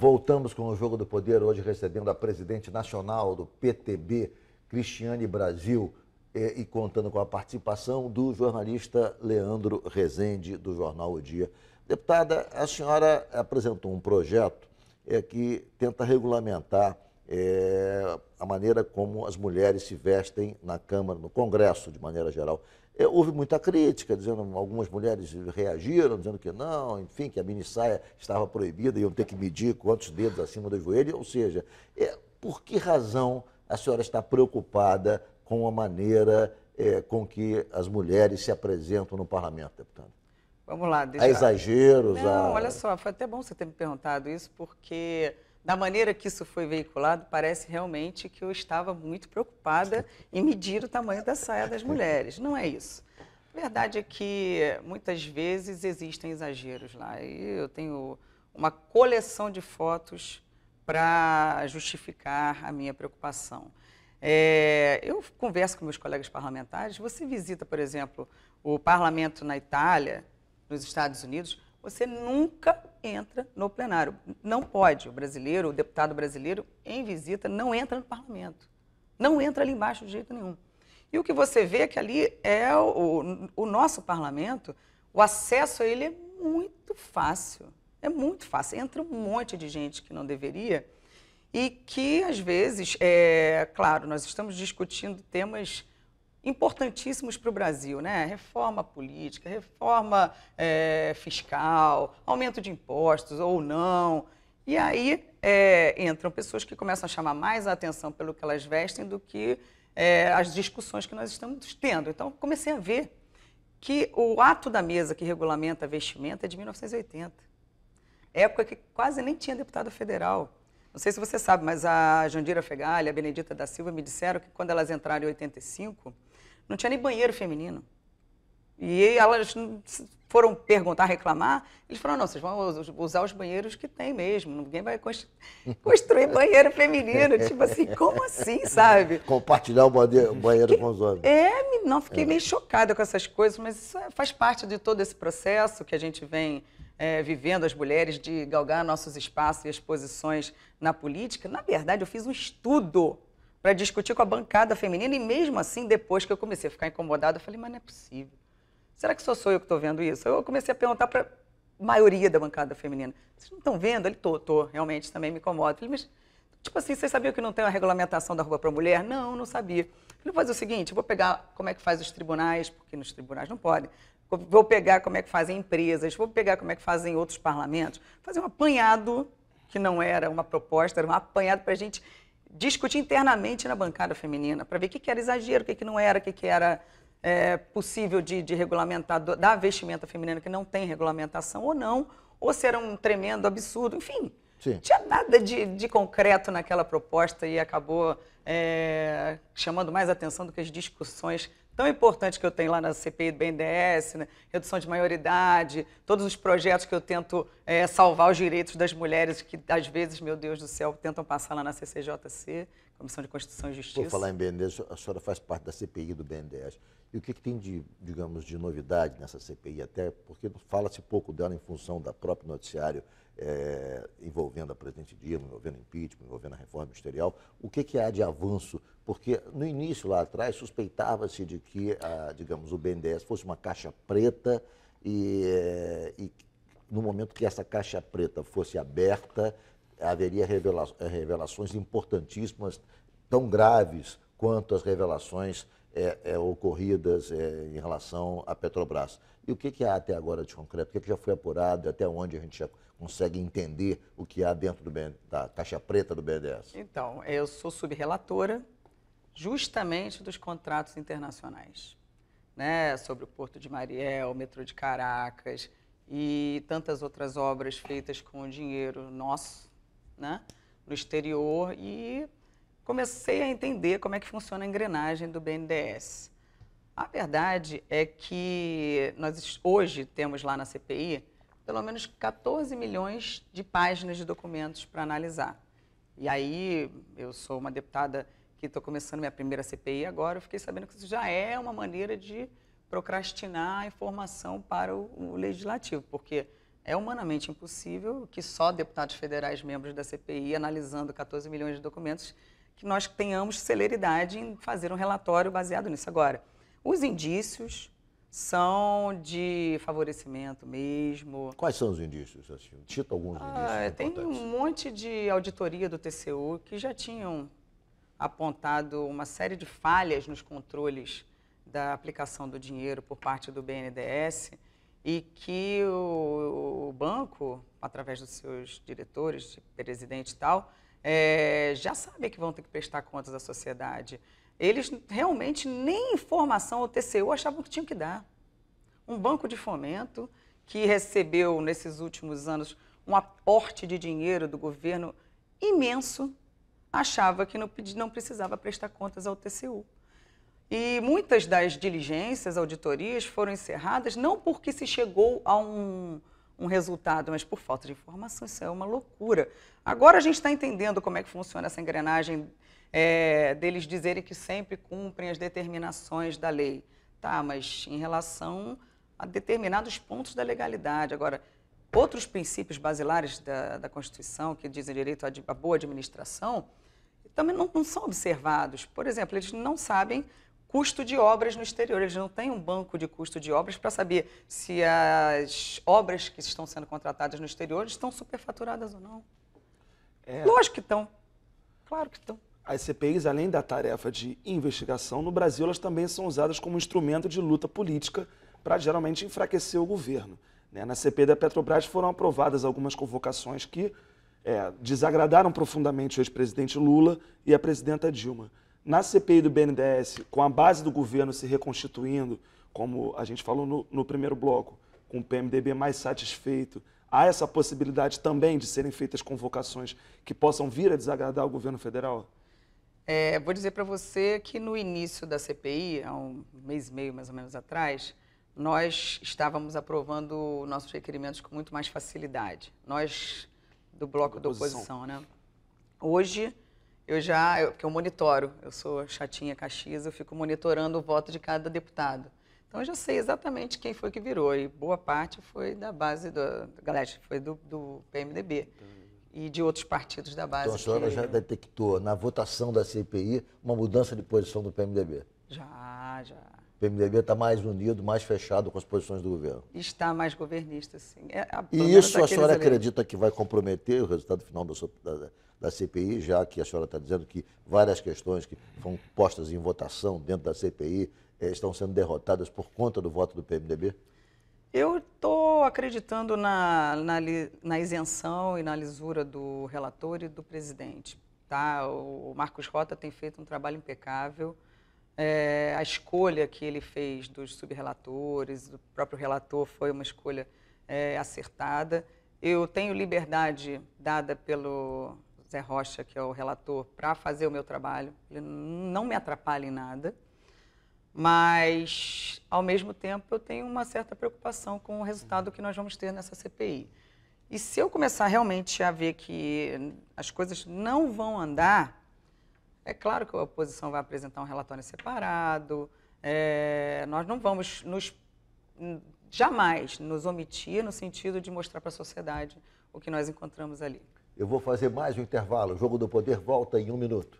Voltamos com o Jogo do Poder, hoje recebendo a presidente nacional do PTB, Cristiane Brasil, eh, e, contando com a participação do jornalista Leandro Rezende, do jornal O Dia. Deputada, a senhora apresentou um projeto é, que tenta regulamentar eh, a maneira como as mulheres se vestem na Câmara, no Congresso, de maneira geral. É, houve muita crítica, dizendo algumas mulheres reagiram, dizendo que não, enfim, que a mini saia estava proibida, iam ter que medir quantos dedos acima do joelho. Ou seja, é, por que razão a senhora está preocupada com a maneira é, com que as mulheres se apresentam no parlamento, deputado? Vamos lá, deixa... Há exageros? Não, a... olha só, foi até bom você ter me perguntado isso, porque da maneira que isso foi veiculado, parece realmente que eu estava muito preocupada em medir o tamanho da saia das mulheres. Não é isso. A verdade é que muitas vezes existem exageros lá. E eu tenho uma coleção de fotos para justificar a minha preocupação. É, eu converso com meus colegas parlamentares. Você visita, por exemplo, o parlamento na Itália, nos Estados Unidos, você nunca entra no plenário. Não pode. O brasileiro, o deputado brasileiro, em visita, não entra no parlamento. Não entra ali embaixo de jeito nenhum. E o que você vê é que ali é o, o nosso parlamento, o acesso a ele é muito fácil. É muito fácil. Entra um monte de gente que não deveria e que, às vezes, é claro, nós estamos discutindo temas importantíssimos para o Brasil, né? Reforma política, reforma é, fiscal, aumento de impostos ou não. E aí é, entram pessoas que começam a chamar mais a atenção pelo que elas vestem do que é, as discussões que nós estamos tendo. Então, comecei a ver que o ato da mesa que regulamenta vestimenta é de 1980, época que quase nem tinha deputado federal. Não sei se você sabe, mas a Jandira Fegali, a Benedita da Silva me disseram que quando elas entraram em 85, não tinha nem banheiro feminino. E elas foram perguntar, reclamar, eles falaram, não, vocês vão usar os banheiros que tem mesmo, ninguém vai construir banheiro feminino. tipo assim, como assim, sabe? Compartilhar o banheiro com os homens. É, não, fiquei é. meio chocada com essas coisas, mas isso é, faz parte de todo esse processo que a gente vem é, vivendo, as mulheres, de galgar nossos espaços e as posições na política. Na verdade, eu fiz um estudo para discutir com a bancada feminina. E mesmo assim, depois que eu comecei a ficar incomodada, eu falei, mas não é possível. Será que só sou eu que estou vendo isso? Eu comecei a perguntar para a maioria da bancada feminina. Vocês não estão vendo? Ele, tô, tô, realmente também me incomoda. falei, mas, tipo assim, vocês sabiam que não tem uma regulamentação da rua para mulher? Não, não sabia. Eu falei, vou fazer o seguinte, vou pegar como é que faz os tribunais, porque nos tribunais não pode. Vou pegar como é que fazem empresas, vou pegar como é que fazem outros parlamentos. Fazer um apanhado, que não era uma proposta, era um apanhado para a gente discutir internamente na bancada feminina para ver o que, era exagero, o que, que não era, o que, que era é, possível de, de regulamentar da vestimenta feminina que não tem regulamentação ou não, ou se era um tremendo absurdo, enfim. Sim. Não tinha nada de, de concreto naquela proposta e acabou é, chamando mais atenção do que as discussões tão importante que eu tenho lá na CPI do BNDES, né? redução de maioridade, todos os projetos que eu tento é, salvar os direitos das mulheres que, às vezes, meu Deus do céu, tentam passar lá na CCJC, Comissão de Constituição e Justiça. Vou falar em BNDES, a senhora faz parte da CPI do BNDES. E o que, que, tem de, digamos, de novidade nessa CPI até? Porque fala-se pouco dela em função da própria noticiário é, envolvendo a presidente Dilma, envolvendo impeachment, envolvendo a reforma ministerial, o que, que há de avanço? Porque no início, lá atrás, suspeitava-se de que, a, digamos, o BNDES fosse uma caixa preta e, eh, e no momento que essa caixa preta fosse aberta, haveria revela- revelações importantíssimas, tão graves quanto as revelações é, é, ocorridas é, em relação à Petrobras. E o que, que há até agora de concreto? O que, que já foi apurado? Até onde a gente já consegue entender o que há dentro do, da caixa preta do BNDES? Então, eu sou subrelatora justamente dos contratos internacionais, né? sobre o Porto de Mariel, o metrô de Caracas e tantas outras obras feitas com dinheiro nosso, né? no exterior e comecei a entender como é que funciona a engrenagem do BNDES. A verdade é que nós hoje temos lá na CPI pelo menos 14 milhões de páginas de documentos para analisar. E aí, eu sou uma deputada que estou começando minha primeira CPI agora, eu fiquei sabendo que isso já é uma maneira de procrastinar a informação para o, o legislativo, porque é humanamente impossível que só deputados federais membros da CPI, analisando 14 milhões de documentos, que nós tenhamos celeridade em fazer um relatório baseado nisso. Agora, os indícios são de favorecimento mesmo. Quais são os indícios? Assim? alguns ah, indícios. Tem importantes. um monte de auditoria do TCU que já tinham apontado uma série de falhas nos controles da aplicação do dinheiro por parte do BNDES e que o, o banco, através dos seus diretores, presidente e tal, é, já sabem que vão ter que prestar contas à sociedade. Eles realmente nem informação ao TCU achavam que tinham que dar. Um banco de fomento que recebeu nesses últimos anos um aporte de dinheiro do governo imenso, achava que não, não precisava prestar contas ao TCU. E muitas das diligências, auditorias foram encerradas não porque se chegou a um, um resultado, mas por falta de informação isso é uma loucura. Agora a gente está entendendo como é que funciona essa engrenagem é, deles dizerem que sempre cumprem as determinações da lei. Tá, mas em relação a determinados pontos da legalidade. Agora, outros princípios basilares da, da Constituição que dizem direito à, boa administração também não, não são observados. Por exemplo, eles não sabem custo de obras no exterior. Eles não têm um banco de custo de obras para saber se as obras que estão sendo contratadas no exterior estão superfaturadas ou não. É. Lógico que estão. Claro que estão. As CPIs, além da tarefa de investigação, no Brasil elas também são usadas como instrumento de luta política para geralmente enfraquecer o governo. Né? Na CPI da Petrobras foram aprovadas algumas convocações que é, desagradaram profundamente o ex-presidente Lula e a presidenta Dilma na CPI do BNDES, com a base do governo se reconstituindo, como a gente falou no, no primeiro bloco, com o PMDB mais satisfeito, há essa possibilidade também de serem feitas convocações que possam vir a desagradar o governo federal? É, vou dizer para você que no início da CPI, há um mês e meio mais ou menos atrás, nós estávamos aprovando nossos requerimentos com muito mais facilidade. Nós, do bloco da oposição, da oposição né? Hoje, eu já, eu, eu monitoro, eu sou chatinha Caxias, eu fico monitorando o voto de cada deputado. Então eu já sei exatamente quem foi que virou, e boa parte foi da base do, galera, foi do, do PMDB e de outros partidos da base. Então a senhora que... já detectou na votação da CPI uma mudança de posição do PMDB? Já, já. O PMDB está mais unido, mais fechado com as posições do governo. Está mais governista, sim. É, a, e isso a senhora acredita que vai comprometer o resultado final da, da, da CPI, já que a senhora está dizendo que várias questões que foram postas em votação dentro da CPI eh, estão sendo derrotadas por conta do voto do PMDB? Eu estou acreditando na, na, na, isenção e na lisura do relator e do presidente. Tá? O, o Marcos Rota tem feito um trabalho impecável. É, a escolha que ele fez dos subrelatores, do próprio relator, foi uma escolha é, acertada. Eu tenho liberdade dada pelo Zé Rocha, que é o relator, para fazer o meu trabalho. Ele não me atrapalha em nada, mas, ao mesmo tempo, eu tenho uma certa preocupação com o resultado que nós vamos ter nessa CPI. E se eu começar realmente a ver que as coisas não vão andar, é claro que a oposição vai apresentar um relatório separado, é, nós não vamos nos, jamais nos omitir no sentido de mostrar para a sociedade o que nós encontramos ali. Eu vou fazer mais um intervalo. O Jogo do Poder volta em um minuto.